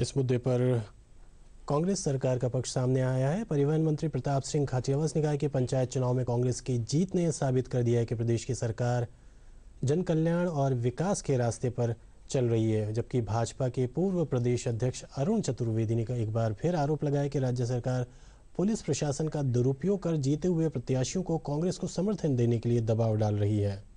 इस मुद्दे पर कांग्रेस सरकार का पक्ष सामने आया है परिवहन मंत्री प्रताप सिंह खाचियावास ने कहा कि पंचायत चुनाव में कांग्रेस की जीत ने साबित कर दिया है कि प्रदेश की सरकार जन कल्याण और विकास के रास्ते पर चल रही है जबकि भाजपा के पूर्व प्रदेश अध्यक्ष अरुण चतुर्वेदी ने एक बार फिर आरोप लगाया कि राज्य सरकार पुलिस प्रशासन का दुरुपयोग कर जीते हुए प्रत्याशियों को कांग्रेस को समर्थन देने के लिए दबाव डाल रही है